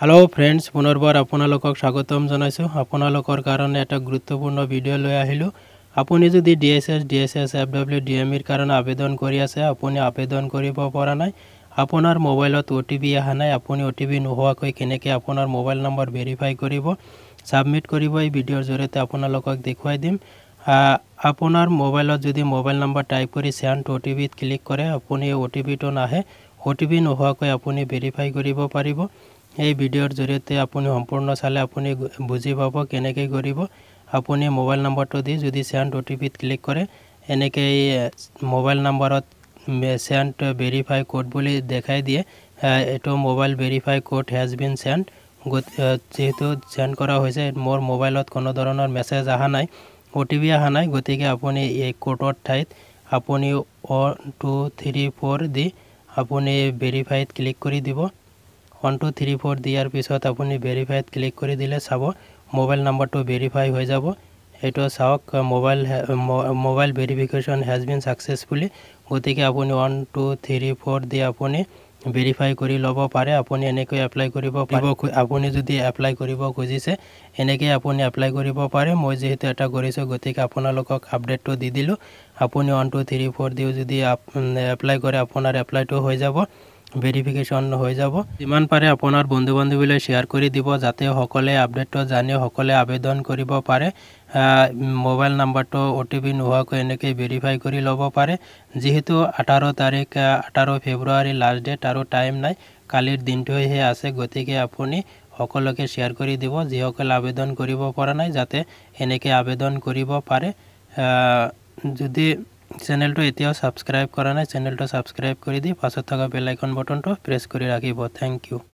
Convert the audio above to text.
hello' friends পুনৰবাৰ আপোনালোকক স্বাগতম জনাইছোঁ আপোনালোকৰ কাৰণে এটা গুৰুত্বপূৰ্ণ ভিডিঅ' লৈ আহিলোঁ আপুনি যদি D S S D S S F W D M ইৰ কাৰণে আবেদন কৰি আছে আপুনি আবেদন কৰিব পৰা নাই আপোনাৰ মোবাইলত অ' টি পি অহা নাই আপুনি অ' টি পি নোহোৱাকৈ কেনেকৈ আপোনাৰ মোবাইল নম্বৰ ভেৰিফাই কৰিব ছাবমিট কৰিব এই ভিডিঅ'ৰ জৰিয়তে আপোনালোকক দেখুৱাই দিম আপোনাৰ মোবাইলত যদি মোবাইল নম্বৰ টাইপ কৰি চেণ্ড অ' টি পিত ক্লিক কৰে আপুনি অ' টি পিটো নাহে অ' টি পি নোহোৱাকৈ আপুনি ভেৰিফাই কৰিব পাৰিব এই ভিডিঅ'ৰ জৰিয়তে আপুনি সম্পূৰ্ণ চালে আপুনি বুজি পাব কেনেকৈ কৰিব আপুনি মোবাইল নম্বৰটো দি যদি চেণ্ড অ' টি পিত ক্লিক কৰে এনেকৈ মোবাইল নম্বৰত চেণ্ড ভেৰিফাই ক'ড বুলি দেখাই দিয়ে এইটো mobile verify code has been send যিহেতু চেণ্ড কৰা হৈছে মোৰ মোবাইলত কোনো ধৰণৰ মেছেজ অহা নাই অ' টি পি অহা নাই গতিকে আপুনি এই ক'ডৰ ঠাইত আপুনি ওৱান টু থ্ৰী ফ'ৰ দি আপুনি ভেৰিফাইত ক্লিক কৰি দিব ওৱান টু থ্ৰী ফ'ৰ দিয়াৰ পিছত আপুনি ভেৰিফাইত ক্লিক কৰি দিলে চাব মোবাইল নম্বৰটো ভেৰিফাই হৈ যাব সেইটো চাওক mobile mobile verification has been successfully গতিকে আপুনি ওৱান টু থ্ৰী ফ'ৰ দি আপুনি ভেৰিফাই কৰি ল'ব পাৰে আপুনি এনেকৈ এপ্লাই কৰিব পাৰিব আপুনি যদি এপ্লাই কৰিব খুজিছে এনেকৈ আপুনি এপ্লাই কৰিব পাৰে মই যিহেতু এটা কৰিছোঁ গতিকে আপোনালোকক আপডেটটো দি দিলোঁ আপুনি ওৱান টু থ্ৰী ফ'ৰ দিও যদি এপ্লাই কৰে আপোনাৰ এপ্লাইটো হৈ যাব ভেরিফিকেশন হয়ে যাব যান পারে আপনার বন্ধু বান্ধবীলে শেয়ার করে দিব যাতে সকলে আপডেট জানি সকলে আবেদন করব পারে মোবাইল নাম্বারটো অটিপি নোহাক এনেকৈ ভেরিফাই করে লব পারে যেহেতু আঠারো তারিখ আঠারো ফেব্রুয়ারি লাস্ট ডেট আর টাইম নাই কালির দিনটাই আছে গতি আপনি সকলকে শেয়ার করে দিব যখন আবেদন করব পৰা নাই যাতে এনেকৈ আবেদন কৰব পাৰে যদি চেনেলটো এতিয়াও ছাবস্ক্ৰাইব কৰা নাই চেনেলটো ছাবস্ক্ৰাইব কৰি দি পাছত থকা বেল আইকন বটনটো প্ৰেছ কৰি ৰাখিব থেংক ইউ